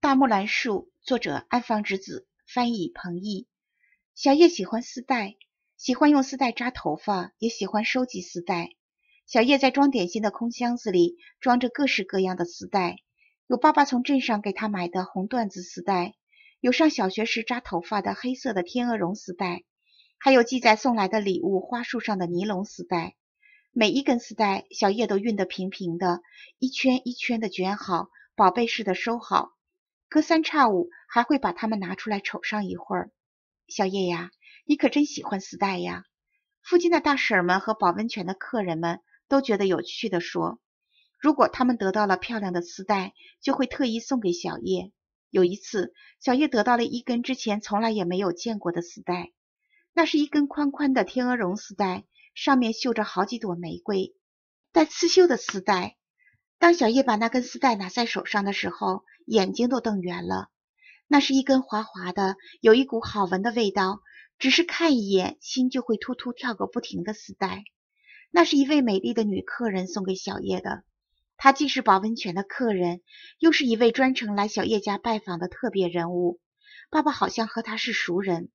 大木兰树，作者安房直子，翻译彭懿。小叶喜欢丝带，喜欢用丝带扎头发，也喜欢收集丝带。小叶在装点心的空箱子里装着各式各样的丝带，有爸爸从镇上给他买的红缎子丝带，有上小学时扎头发的黑色的天鹅绒丝带，还有系在送来的礼物花束上的尼龙丝带。每一根丝带，小叶都熨得平平的，一圈一圈的卷好，宝贝似的收好。隔三差五还会把它们拿出来瞅上一会儿。小叶呀，你可真喜欢丝带呀！附近的大婶们和保温泉的客人们都觉得有趣的说，如果他们得到了漂亮的丝带，就会特意送给小叶。有一次，小叶得到了一根之前从来也没有见过的丝带，那是一根宽宽的天鹅绒丝带，上面绣着好几朵玫瑰，带刺绣的丝带。当小叶把那根丝带拿在手上的时候，眼睛都瞪圆了，那是一根滑滑的，有一股好闻的味道，只是看一眼，心就会突突跳个不停的丝带。那是一位美丽的女客人送给小叶的。她既是保温泉的客人，又是一位专程来小叶家拜访的特别人物。爸爸好像和她是熟人。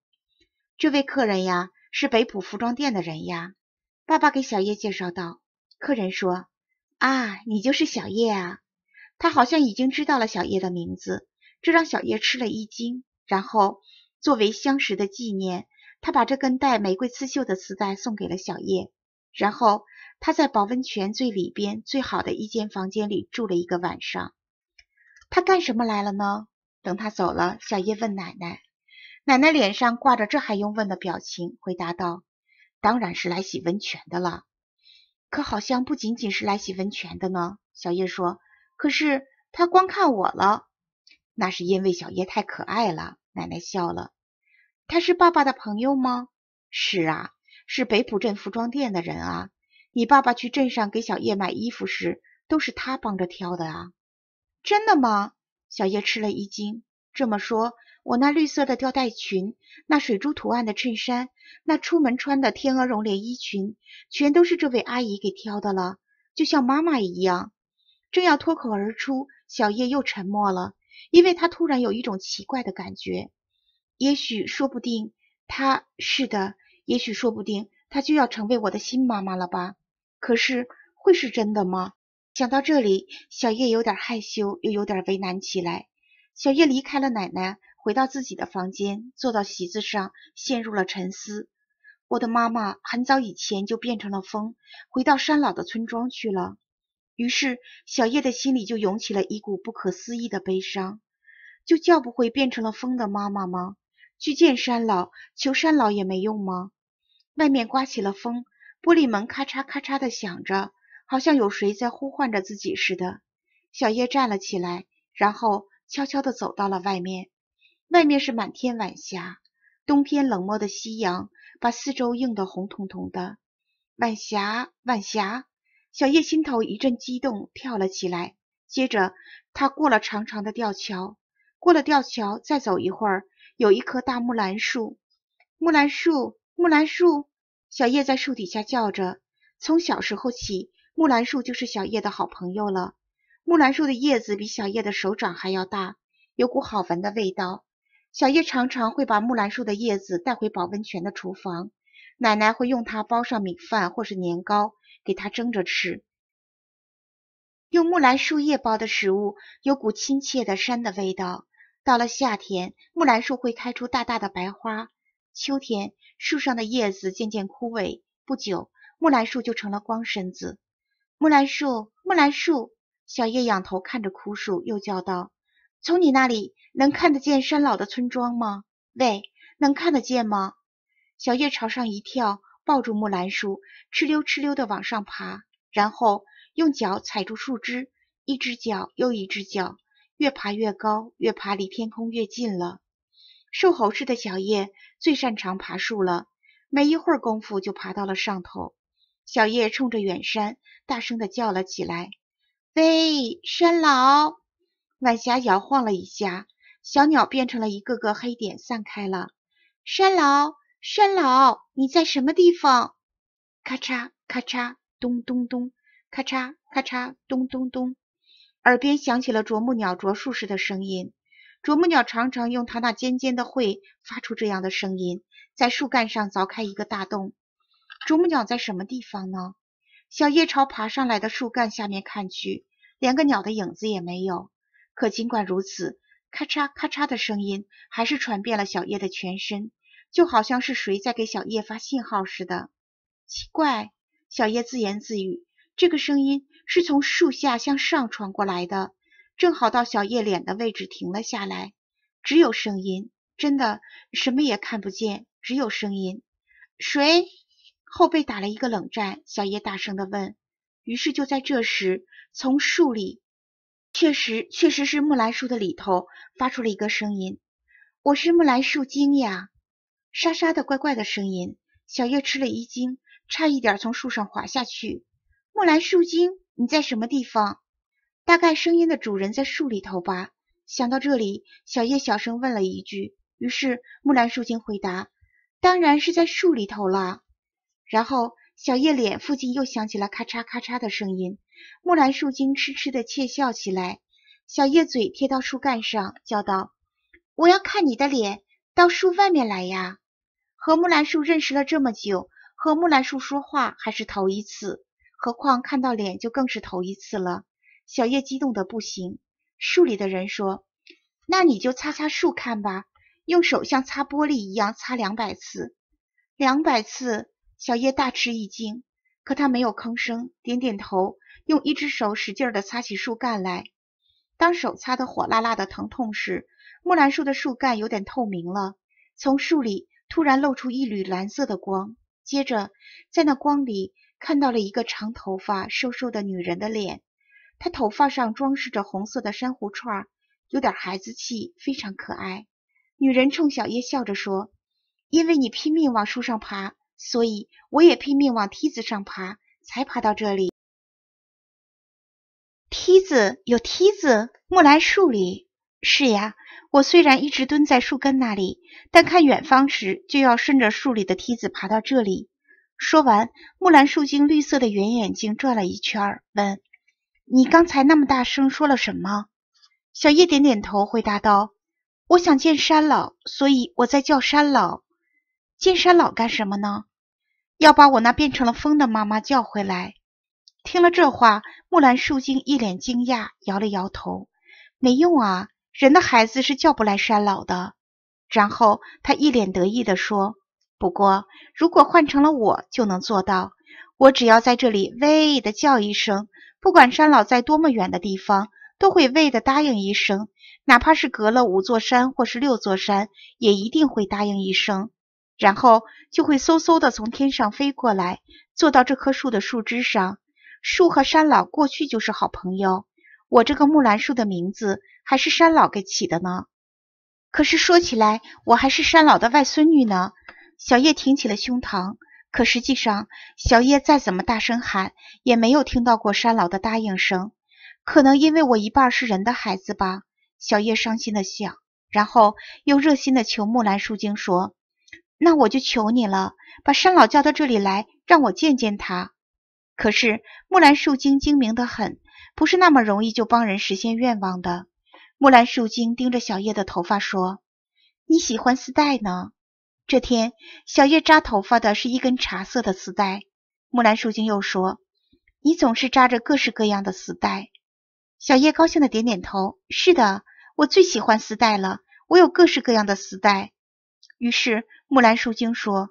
这位客人呀，是北浦服装店的人呀。爸爸给小叶介绍道。客人说：“啊，你就是小叶啊。”他好像已经知道了小叶的名字，这让小叶吃了一惊。然后，作为相识的纪念，他把这根带玫瑰刺绣的丝带送给了小叶。然后，他在保温泉最里边最好的一间房间里住了一个晚上。他干什么来了呢？等他走了，小叶问奶奶。奶奶脸上挂着“这还用问”的表情，回答道：“当然是来洗温泉的了。”可好像不仅仅是来洗温泉的呢，小叶说。可是他光看我了，那是因为小叶太可爱了。奶奶笑了。他是爸爸的朋友吗？是啊，是北浦镇服装店的人啊。你爸爸去镇上给小叶买衣服时，都是他帮着挑的啊。真的吗？小叶吃了一惊。这么说，我那绿色的吊带裙、那水珠图案的衬衫、那出门穿的天鹅绒连衣裙，全都是这位阿姨给挑的了，就像妈妈一样。正要脱口而出，小叶又沉默了，因为她突然有一种奇怪的感觉，也许说不定她是的，也许说不定她就要成为我的新妈妈了吧？可是会是真的吗？想到这里，小叶有点害羞，又有点为难起来。小叶离开了奶奶，回到自己的房间，坐到席子上，陷入了沉思。我的妈妈很早以前就变成了风，回到山老的村庄去了。于是，小叶的心里就涌起了一股不可思议的悲伤。就叫不回变成了风的妈妈吗？去见山老，求山老也没用吗？外面刮起了风，玻璃门咔嚓咔嚓的响着，好像有谁在呼唤着自己似的。小叶站了起来，然后悄悄地走到了外面。外面是满天晚霞，冬天冷漠的夕阳把四周映得红彤彤的。晚霞，晚霞。小叶心头一阵激动，跳了起来。接着，他过了长长的吊桥，过了吊桥，再走一会儿，有一棵大木兰树。木兰树，木兰树，小叶在树底下叫着。从小时候起，木兰树就是小叶的好朋友了。木兰树的叶子比小叶的手掌还要大，有股好闻的味道。小叶常常会把木兰树的叶子带回保温泉的厨房，奶奶会用它包上米饭或是年糕。给它蒸着吃，用木兰树叶包的食物有股亲切的山的味道。到了夏天，木兰树会开出大大的白花；秋天，树上的叶子渐渐枯萎，不久，木兰树就成了光身子。木兰树，木兰树，小叶仰头看着枯树，又叫道：“从你那里能看得见山老的村庄吗？喂，能看得见吗？”小叶朝上一跳。抱住木兰树，哧溜哧溜地往上爬，然后用脚踩住树枝，一只脚又一只脚，越爬越高，越爬离天空越近了。瘦猴似的小叶最擅长爬树了，没一会儿功夫就爬到了上头。小叶冲着远山大声地叫了起来：“喂，山老！”晚霞摇晃了一下，小鸟变成了一个个黑点，散开了。山老。山老，你在什么地方？咔嚓咔嚓，咚咚咚，咔嚓咔嚓，咚咚咚。耳边响起了啄木鸟啄树时的声音。啄木鸟常常用它那尖尖的喙发出这样的声音，在树干上凿开一个大洞。啄木鸟在什么地方呢？小叶朝爬上来的树干下面看去，连个鸟的影子也没有。可尽管如此，咔嚓咔嚓的声音还是传遍了小叶的全身。就好像是谁在给小叶发信号似的，奇怪，小叶自言自语。这个声音是从树下向上传过来的，正好到小叶脸的位置停了下来。只有声音，真的什么也看不见，只有声音。谁？后背打了一个冷战，小叶大声的问。于是就在这时，从树里，确实，确实是木兰树的里头发出了一个声音。我是木兰树精呀。沙沙的怪怪的声音，小叶吃了一惊，差一点从树上滑下去。木兰树精，你在什么地方？大概声音的主人在树里头吧。想到这里，小叶小声问了一句。于是木兰树精回答：“当然是在树里头了。”然后小叶脸附近又响起了咔嚓咔嚓的声音，木兰树精痴痴的窃笑起来。小叶嘴贴到树干上，叫道：“我要看你的脸，到树外面来呀！”和木兰树认识了这么久，和木兰树说话还是头一次，何况看到脸就更是头一次了。小叶激动的不行。树里的人说：“那你就擦擦树看吧，用手像擦玻璃一样擦两百次。”两百次，小叶大吃一惊，可他没有吭声，点点头，用一只手使劲地擦起树干来。当手擦得火辣辣的疼痛时，木兰树的树干有点透明了，从树里。突然露出一缕蓝色的光，接着在那光里看到了一个长头发、瘦瘦的女人的脸。她头发上装饰着红色的珊瑚串，有点孩子气，非常可爱。女人冲小叶笑着说：“因为你拼命往树上爬，所以我也拼命往梯子上爬，才爬到这里。梯子有梯子，木兰树里。”是呀，我虽然一直蹲在树根那里，但看远方时就要顺着树里的梯子爬到这里。说完，木兰树精绿色的圆眼睛转了一圈，问：“你刚才那么大声说了什么？”小叶点点头，回答道：“我想见山老，所以我在叫山老。见山老干什么呢？要把我那变成了风的妈妈叫回来。”听了这话，木兰树精一脸惊讶，摇了摇头：“没用啊。”人的孩子是叫不来山老的，然后他一脸得意地说：“不过如果换成了我就能做到，我只要在这里喂的叫一声，不管山老在多么远的地方，都会喂的答应一声，哪怕是隔了五座山或是六座山，也一定会答应一声，然后就会嗖嗖的从天上飞过来，坐到这棵树的树枝上。树和山老过去就是好朋友。”我这个木兰树的名字还是山老给起的呢。可是说起来，我还是山老的外孙女呢。小叶挺起了胸膛，可实际上，小叶再怎么大声喊，也没有听到过山老的答应声。可能因为我一半是人的孩子吧，小叶伤心的想，然后又热心的求木兰树精说：“那我就求你了，把山老叫到这里来，让我见见他。”可是木兰树精精明的很。不是那么容易就帮人实现愿望的。木兰树精盯着小叶的头发说：“你喜欢丝带呢？”这天，小叶扎头发的是一根茶色的丝带。木兰树精又说：“你总是扎着各式各样的丝带。”小叶高兴的点点头：“是的，我最喜欢丝带了。我有各式各样的丝带。”于是，木兰树精说：“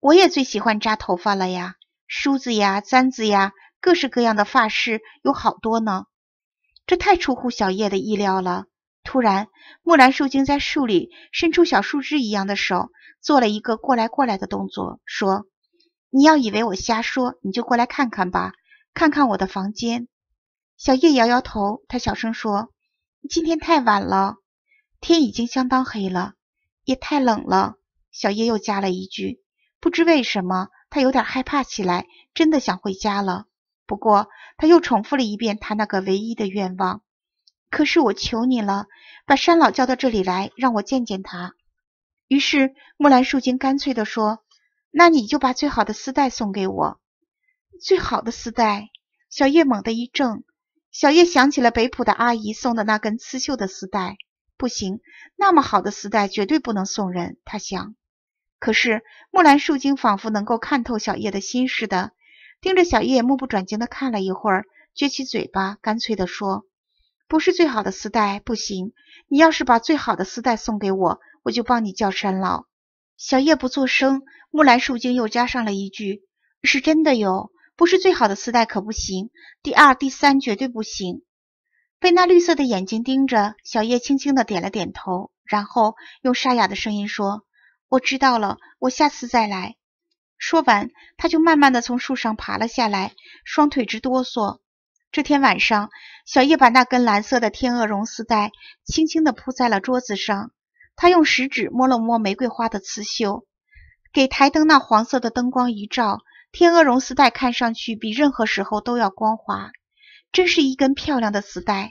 我也最喜欢扎头发了呀，梳子呀，簪子呀。”各式各样的发饰有好多呢，这太出乎小叶的意料了。突然，木兰树精在树里伸出小树枝一样的手，做了一个“过来，过来”的动作，说：“你要以为我瞎说，你就过来看看吧，看看我的房间。”小叶摇摇头，他小声说：“今天太晚了，天已经相当黑了，也太冷了。”小叶又加了一句：“不知为什么，他有点害怕起来，真的想回家了。”不过，他又重复了一遍他那个唯一的愿望。可是我求你了，把山老叫到这里来，让我见见他。于是木兰树精干脆的说：“那你就把最好的丝带送给我。”最好的丝带？小叶猛地一怔。小叶想起了北浦的阿姨送的那根刺绣的丝带。不行，那么好的丝带绝对不能送人，他想。可是木兰树精仿佛能够看透小叶的心似的。盯着小叶，目不转睛的看了一会儿，撅起嘴巴，干脆的说：“不是最好的丝带，不行。你要是把最好的丝带送给我，我就帮你叫山老。”小叶不做声，木兰树精又加上了一句：“是真的哟，不是最好的丝带可不行。第二、第三绝对不行。”被那绿色的眼睛盯着，小叶轻轻的点了点头，然后用沙哑的声音说：“我知道了，我下次再来。”说完，他就慢慢地从树上爬了下来，双腿直哆嗦。这天晚上，小叶把那根蓝色的天鹅绒丝带轻轻地铺在了桌子上。他用食指摸了摸玫瑰花的刺绣，给台灯那黄色的灯光一照，天鹅绒丝带看上去比任何时候都要光滑。真是一根漂亮的丝带。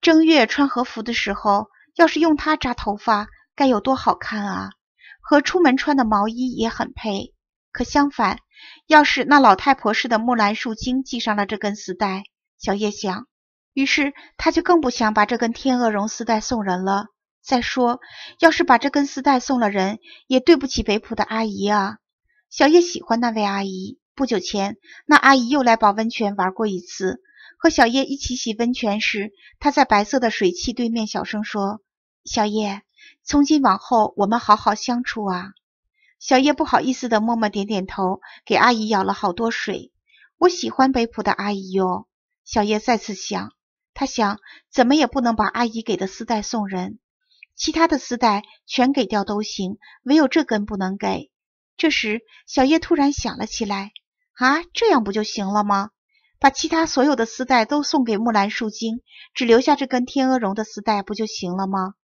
正月穿和服的时候，要是用它扎头发，该有多好看啊！和出门穿的毛衣也很配。可相反，要是那老太婆似的木兰树精系上了这根丝带，小叶想，于是他就更不想把这根天鹅绒丝带送人了。再说，要是把这根丝带送了人，也对不起北浦的阿姨啊。小叶喜欢那位阿姨，不久前那阿姨又来保温泉玩过一次，和小叶一起洗温泉时，她在白色的水汽对面小声说：“小叶，从今往后我们好好相处啊。”小叶不好意思的默默点点头，给阿姨舀了好多水。我喜欢北浦的阿姨哟。小叶再次想，他想怎么也不能把阿姨给的丝带送人，其他的丝带全给掉都行，唯有这根不能给。这时，小叶突然想了起来，啊，这样不就行了吗？把其他所有的丝带都送给木兰树精，只留下这根天鹅绒的丝带不就行了吗？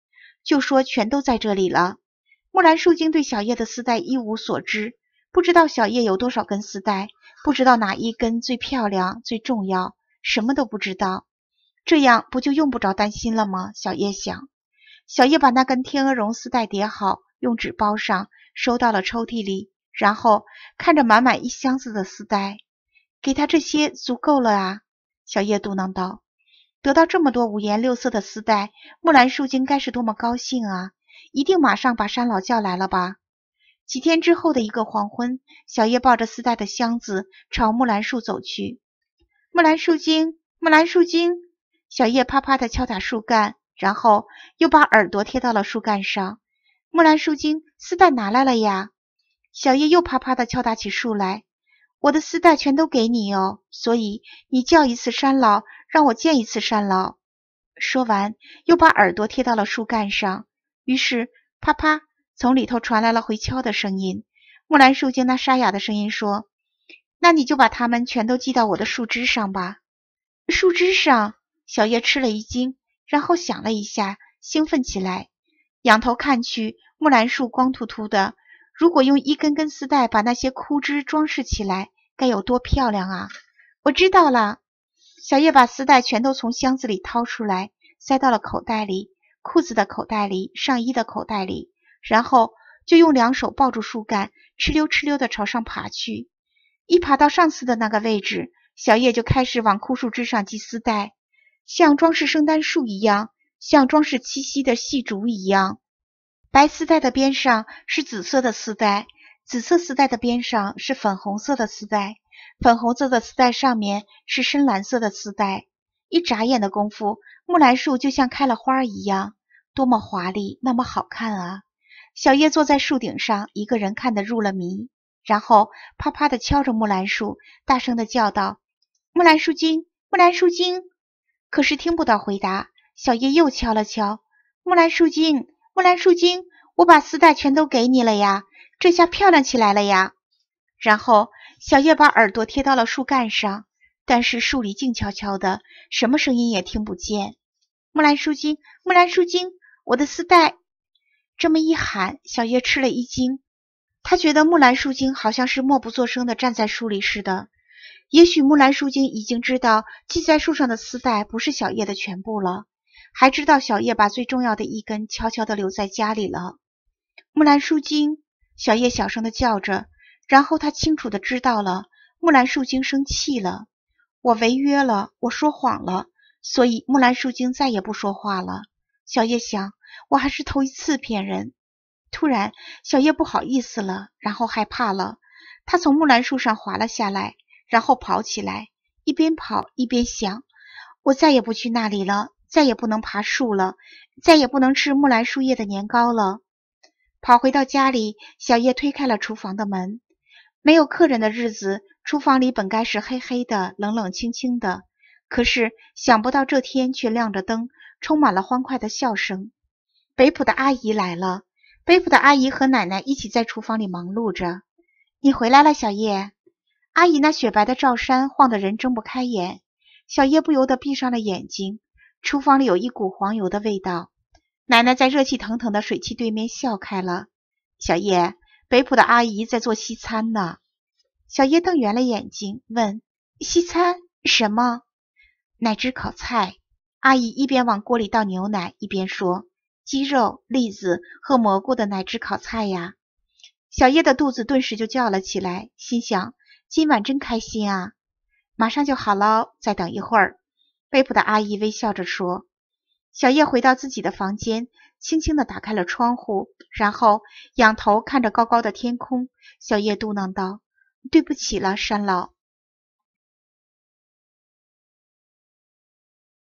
就说全都在这里了。木兰树精对小叶的丝带一无所知，不知道小叶有多少根丝带，不知道哪一根最漂亮、最重要，什么都不知道。这样不就用不着担心了吗？小叶想。小叶把那根天鹅绒丝带叠好，用纸包上，收到了抽屉里。然后看着满满一箱子的丝带，给他这些足够了啊！小叶嘟囔道：“得到这么多五颜六色的丝带，木兰树精该是多么高兴啊！”一定马上把山老叫来了吧？几天之后的一个黄昏，小叶抱着丝带的箱子朝木兰树走去。木兰树精，木兰树精，小叶啪啪的敲打树干，然后又把耳朵贴到了树干上。木兰树精，丝带拿来了呀！小叶又啪啪的敲打起树来。我的丝带全都给你哦，所以你叫一次山老，让我见一次山老。说完，又把耳朵贴到了树干上。于是，啪啪，从里头传来了回敲的声音。木兰树精那沙哑的声音说：“那你就把它们全都系到我的树枝上吧。”树枝上，小叶吃了一惊，然后想了一下，兴奋起来，仰头看去，木兰树光秃秃的。如果用一根根丝带把那些枯枝装饰起来，该有多漂亮啊！我知道了，小叶把丝带全都从箱子里掏出来，塞到了口袋里。裤子的口袋里，上衣的口袋里，然后就用两手抱住树干，哧溜哧溜地朝上爬去。一爬到上次的那个位置，小叶就开始往枯树枝上系丝带，像装饰圣诞树一样，像装饰七夕的细竹一样。白丝带的边上是紫色的丝带，紫色丝带的边上是粉红色的丝带，粉红色的丝带上面是深蓝色的丝带。一眨眼的功夫，木兰树就像开了花一样，多么华丽，那么好看啊！小叶坐在树顶上，一个人看得入了迷，然后啪啪地敲着木兰树，大声地叫道：“木兰树精，木兰树精！”可是听不到回答。小叶又敲了敲：“木兰树精，木兰树精！”我把丝带全都给你了呀，这下漂亮起来了呀！然后小叶把耳朵贴到了树干上。但是树里静悄悄的，什么声音也听不见。木兰树精，木兰树精，我的丝带！这么一喊，小叶吃了一惊。他觉得木兰树精好像是默不作声地站在树里似的。也许木兰树精已经知道系在树上的丝带不是小叶的全部了，还知道小叶把最重要的一根悄悄地留在家里了。木兰树精，小叶小声地叫着，然后他清楚地知道了，木兰树精生气了。我违约了，我说谎了，所以木兰树精再也不说话了。小叶想，我还是头一次骗人。突然，小叶不好意思了，然后害怕了。他从木兰树上滑了下来，然后跑起来，一边跑一边想：我再也不去那里了，再也不能爬树了，再也不能吃木兰树叶的年糕了。跑回到家里，小叶推开了厨房的门。没有客人的日子，厨房里本该是黑黑的、冷冷清清的。可是想不到这天却亮着灯，充满了欢快的笑声。北浦的阿姨来了，北浦的阿姨和奶奶一起在厨房里忙碌着。你回来了，小叶。阿姨那雪白的罩衫晃得人睁不开眼，小叶不由得闭上了眼睛。厨房里有一股黄油的味道。奶奶在热气腾腾的水汽对面笑开了。小叶。北浦的阿姨在做西餐呢，小叶瞪圆了眼睛问：“西餐什么？奶汁烤菜？”阿姨一边往锅里倒牛奶，一边说：“鸡肉、栗子和蘑菇的奶汁烤菜呀。”小叶的肚子顿时就叫了起来，心想：“今晚真开心啊！”马上就好了，再等一会儿。北浦的阿姨微笑着说。小叶回到自己的房间，轻轻的打开了窗户，然后仰头看着高高的天空。小叶嘟囔道：“对不起了，山老。”